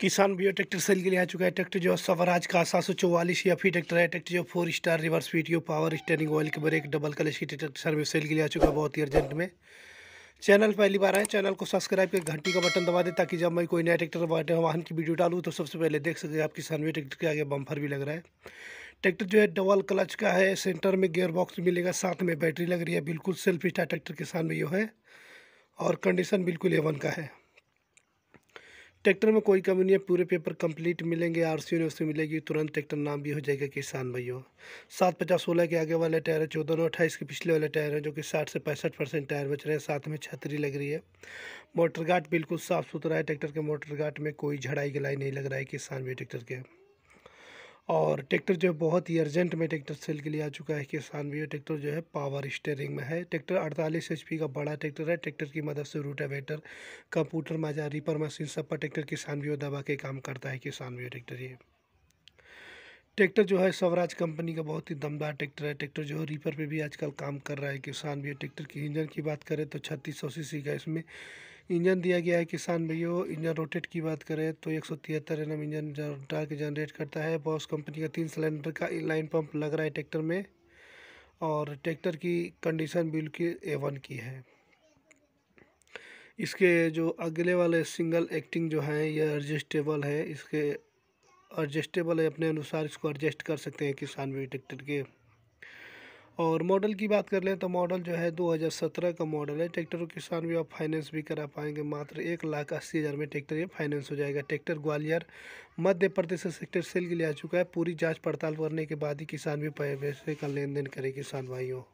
किसान भी tractor sale के लिए आ चुका है ट्रैक्टर जो स्वराज का सात सौ चौवालीस या फिर ट्रैक्टर है ट्रैक्टर जो four star reverse video power steering oil के ब्रेक डबल कलश की ट्रैक्टर सर्विस सेल के लिए आ चुका है बहुत ही अर्जेंट में चैनल पहली बार आए चैनल को सब्सक्राइब कर घंटी का बटन दबा दे ताकि जब मैं कोई नया ट्रैक्टर वाहन की वीडियो डालूँ तो सबसे पहले देख सकें आप किसान भी ट्रैक्टर के आगे बम्फर भी लग रहा है ट्रैक्टर जो है डबल क्लच का है सेंटर में गेयर बॉक्स मिलेगा साथ में बैटरी लग रही है बिल्कुल सेल्फ स्टार ट्रैक्टर किसान में यो है और कंडीशन बिल्कुल एवन का है ट्रैक्टर में कोई कमी नहीं है पूरे पेपर कंप्लीट मिलेंगे आर सी मिलेगी तुरंत ट्रैक्टर नाम भी हो जाएगा किसान भाइयों सात पचास सोलह के आगे वाले टायर है चौदह नौ अट्ठाईस के पिछले वाले टायर हैं जो कि साठ से पैंसठ परसेंट टायर बच रहे हैं साथ में छतरी लग रही है मोटर गाट बिल्कुल साफ़ सुथरा है ट्रैक्टर के मोटर में कोई झड़ाई गलाई नहीं लग रहा है किसान भी ट्रैक्टर के और ट्रैक्टर जो है बहुत ही अर्जेंट में ट्रैक्टर सेल के लिए आ चुका है किसान भी ट्रैक्टर जो है पावर स्टेयरिंग में है ट्रैक्टर 48 एचपी का बड़ा ट्रैक्टर है ट्रैक्टर की मदद से रूटावेटर कंप्यूटर माजा रिपर मशीन सब पर ट्रैक्टर किसान भी दबा के काम करता है किसान भी ट्रैक्टर ये ट्रैक्टर जो है स्वराज कंपनी का बहुत ही दमदार ट्रैक्टर है ट्रैक्टर जो है रीपर पे भी आजकल काम कर रहा है किसान भी ट्रैक्टर की इंजन की बात करें तो छत्तीस सौ सी का इसमें इंजन दिया गया है किसान भैया इंजन रोटेट की बात करें तो एक सौ तिहत्तर एन इंजन डाल के जनरेट करता है बॉस कंपनी का तीन सिलेंडर का इनलाइन पंप लग रहा है ट्रैक्टर में और ट्रैक्टर की कंडीशन बिल्कुल ए वन की है इसके जो अगले वाले सिंगल एक्टिंग जो है यह एडजस्टेबल है इसके एडजस्टेबल है अपने अनुसार इसको एडजस्ट कर सकते हैं किसान भी ट्रैक्टर के और मॉडल की बात कर लें तो मॉडल जो है 2017 का मॉडल है ट्रैक्टर को किसान भी आप फाइनेंस भी करा पाएंगे मात्र एक लाख अस्सी हज़ार में ट्रैक्टर ये फाइनेंस हो जाएगा ट्रैक्टर ग्वालियर मध्य प्रदेश से सेक्टर सेल के लिए आ चुका है पूरी जांच पड़ताल करने के बाद ही किसान भी पैसे का लेन देन करे किसान भाइयों